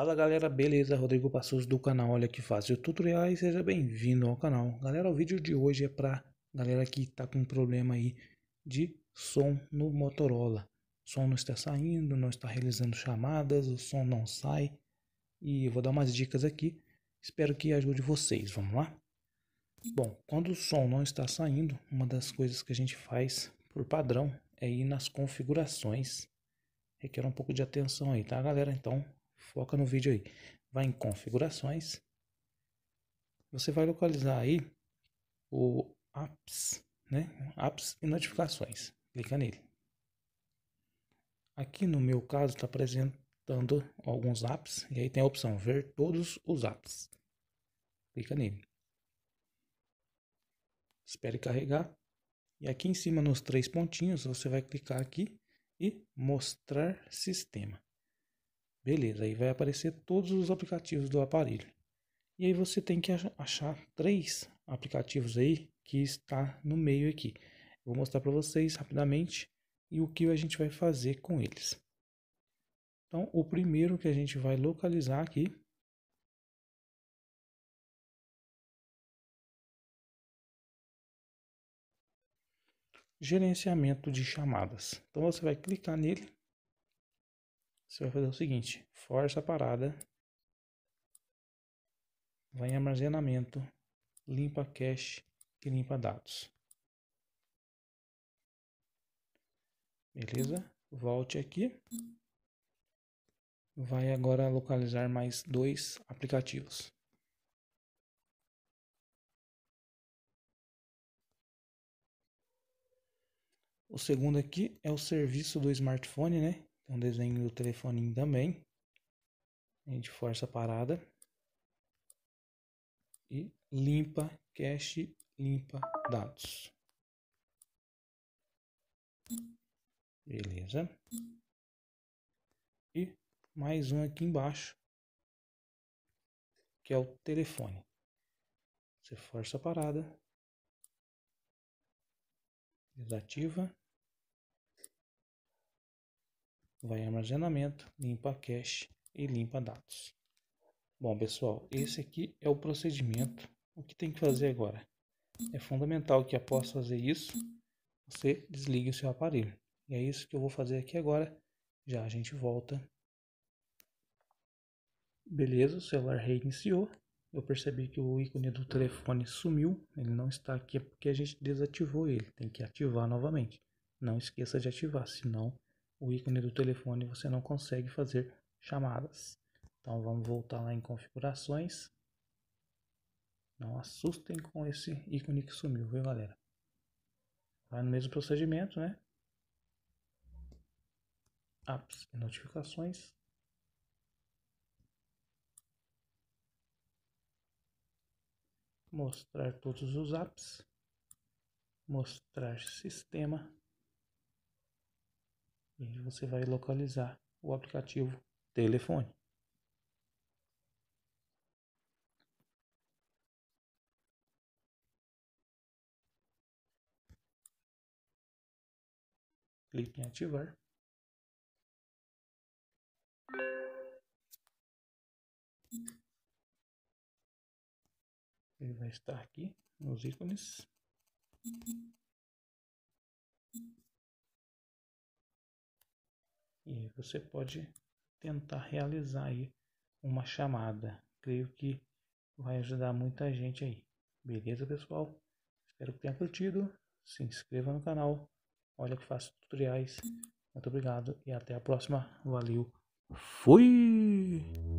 Fala galera, beleza? Rodrigo Passos do canal Olha Que Fácil Tutoriais, seja bem-vindo ao canal. Galera, o vídeo de hoje é pra galera que tá com um problema aí de som no Motorola. O som não está saindo, não está realizando chamadas, o som não sai. E eu vou dar umas dicas aqui, espero que ajude vocês, vamos lá? Bom, quando o som não está saindo, uma das coisas que a gente faz por padrão é ir nas configurações. Requer um pouco de atenção aí, tá galera? Então Foca no vídeo aí. Vai em configurações. Você vai localizar aí o apps, né? Apps e notificações. Clica nele. Aqui no meu caso está apresentando alguns apps e aí tem a opção ver todos os apps. Clica nele. Espere carregar. E aqui em cima nos três pontinhos você vai clicar aqui e mostrar sistema. Beleza, aí vai aparecer todos os aplicativos do aparelho. E aí você tem que achar três aplicativos aí que está no meio aqui. vou mostrar para vocês rapidamente e o que a gente vai fazer com eles. Então, o primeiro que a gente vai localizar aqui gerenciamento de chamadas. Então você vai clicar nele você vai fazer o seguinte, força a parada, vai em armazenamento, limpa cache e limpa dados. Beleza? Volte aqui. Vai agora localizar mais dois aplicativos. O segundo aqui é o serviço do smartphone, né? Tem um desenho do telefoninho também. A gente força a parada. E limpa cache, limpa dados. Beleza. E mais um aqui embaixo, que é o telefone. Você força a parada. Desativa vai em armazenamento, limpa cache e limpa dados. Bom, pessoal, esse aqui é o procedimento. O que tem que fazer agora? É fundamental que após fazer isso, você desligue o seu aparelho. E é isso que eu vou fazer aqui agora. Já a gente volta. Beleza, o celular reiniciou. Eu percebi que o ícone do telefone sumiu. Ele não está aqui porque a gente desativou ele. Tem que ativar novamente. Não esqueça de ativar, senão o ícone do telefone você não consegue fazer chamadas. Então vamos voltar lá em configurações. Não assustem com esse ícone que sumiu, viu galera? Vai no mesmo procedimento, né? Apps e notificações. Mostrar todos os apps. Mostrar sistema e você vai localizar o aplicativo telefone. Clique em ativar. Ele vai estar aqui nos ícones. você pode tentar realizar aí uma chamada. Creio que vai ajudar muita gente aí. Beleza, pessoal? Espero que tenha curtido. Se inscreva no canal. Olha que faço tutoriais. Muito obrigado e até a próxima. Valeu. Fui!